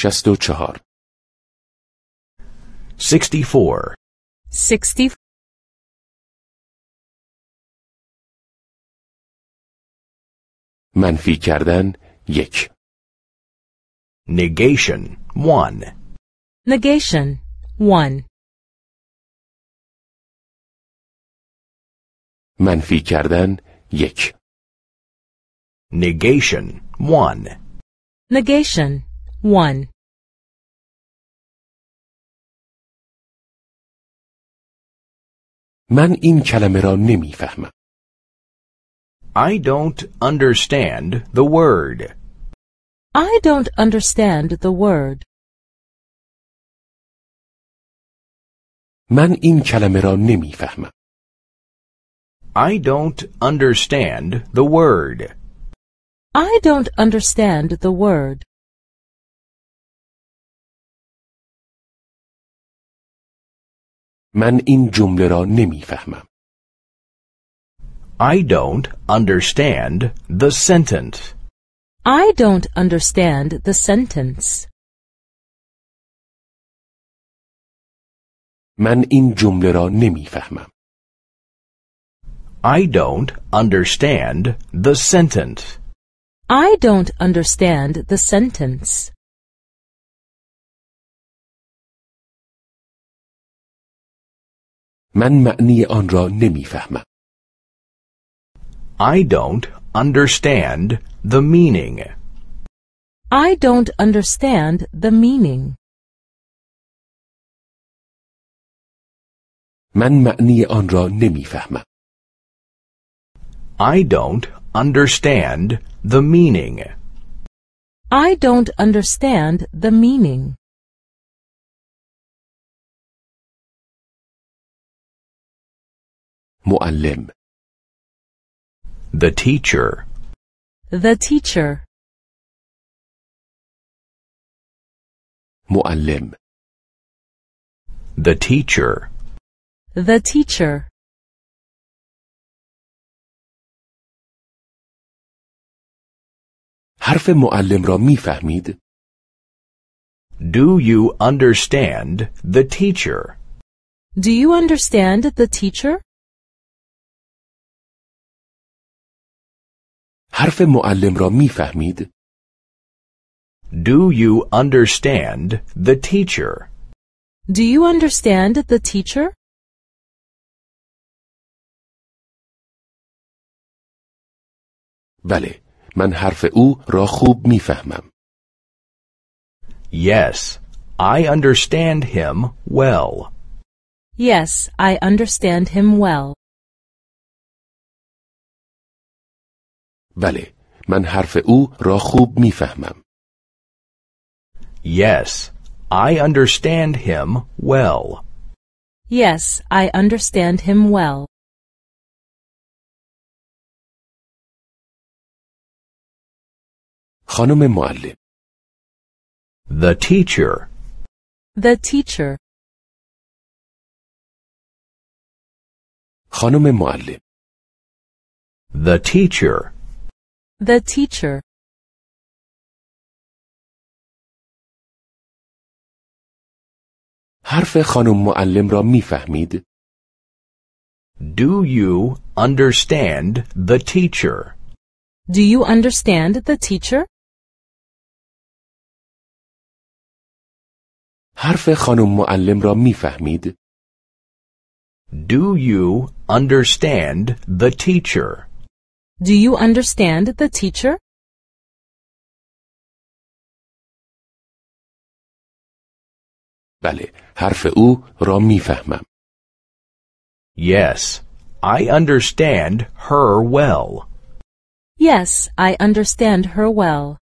شست 64 60 منفی کردن یک negation 1 negation 1 منفی کردن یک negation 1 negation 1 من این کلمه را نمیفهمم. I don't understand the word. I don't understand the word. من این کلمه را نمیفهمم. I don't understand the word. I don't understand the word. من این جمله را نمیفهمم. I don't understand the sentence. I don't understand the sentence. من این جمله را نمیفهمم. I don't understand the sentence. I don't understand the sentence. من معنی آن را نمیفهمم. I don't understand the meaning. I don't understand the meaning. من معنی آن را نمیفهمم. I don't understand the meaning. I don't understand the meaning. معلم The teacher The teacher معلم The teacher The teacher حرف معلم را میفهمید؟ Do you understand the teacher? Do you understand the teacher? حرف معلم را می فهمید. Do you understand the teacher? Do you understand the teacher? بله، من حرف او را خوب می فهمم. Yes, I understand him well. Yes, I understand him well. بله من حرف او را خوب میفهمم. Yes, I understand him well. Yes, I understand him well. خانم معلم The teacher The teacher خانم معلم The teacher the teacher. حرف خانم معلم را میفهمید؟ Do you understand the teacher? Do you understand the teacher? حرف خانم معلم را میفهمید؟ Do you understand the teacher? Do you understand the teacher? بله، حرف او را میفهمم. Yes, I understand her well. Yes, I understand her well.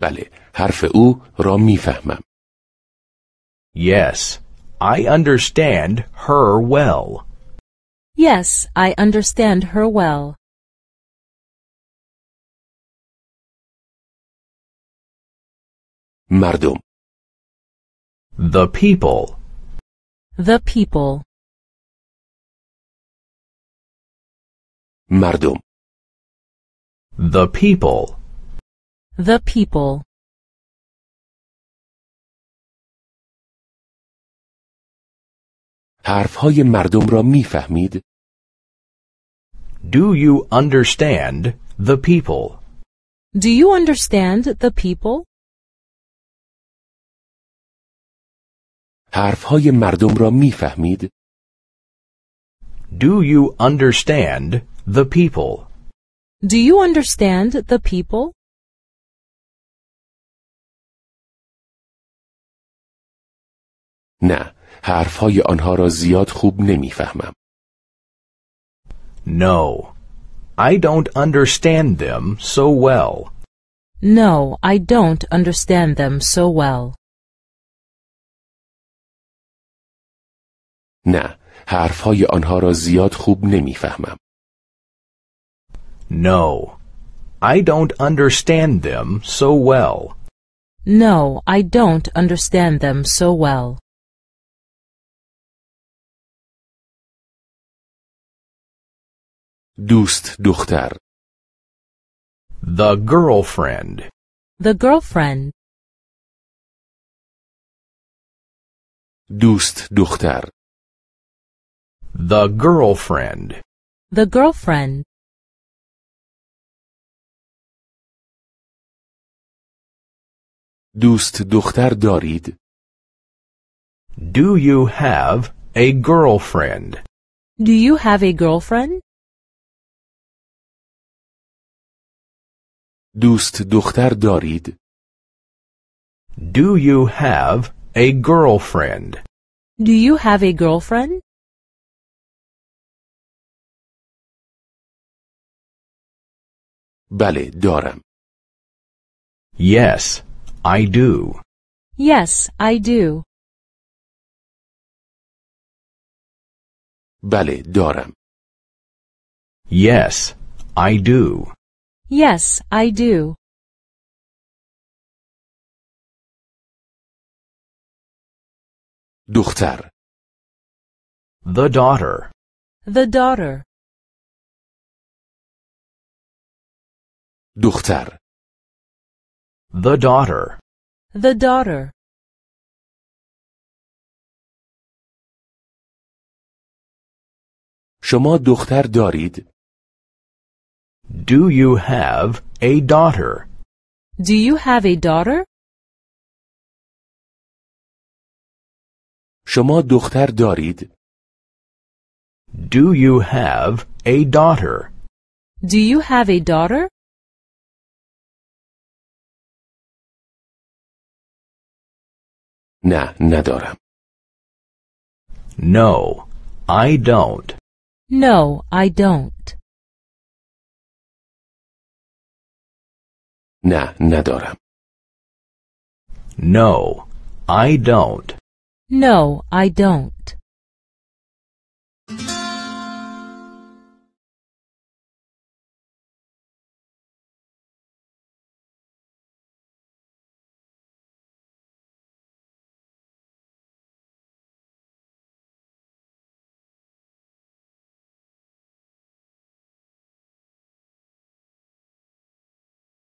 بله، حرف او را میفهمم. Yes, I understand her well. Yes, I understand her well. مردم The people The people مردم The people The people حرفهای مردم را میفهمید؟ do you understand the people? Do you understand the people? حرفهای مردم را میفهمید؟ Do you understand the people? Do you understand the people? نه، حرفهای آنها را زیاد خوب نمیفهمم. No, I don't understand them so well. No, I don't understand them so well. نه، حرفهای آنها را زیاد خوب نمیفهمم. No, I don't understand them so well. No, I don't understand them so well. دوست دختر The girlfriend. The girlfriend. دوست دختر The girlfriend. The girlfriend. دوست دختر دارید؟ Do you have a girlfriend? Do you have a girlfriend? دوست دختر دارید؟ Do you have a girlfriend? Do you have a girlfriend? بله دارم. Yes, I do. Yes, I do. بله دارم. Yes, I do. Yes, I do. دختر The daughter. The daughter. دختر The daughter. The daughter. شما دختر دارید؟ do you have a daughter? Do you have a daughter? شما دختر دارید؟ Do you have a daughter? Do you have a daughter? نه ندارم. No, I don't. No, I don't. نه ندارم. No, I don't. No, I don't.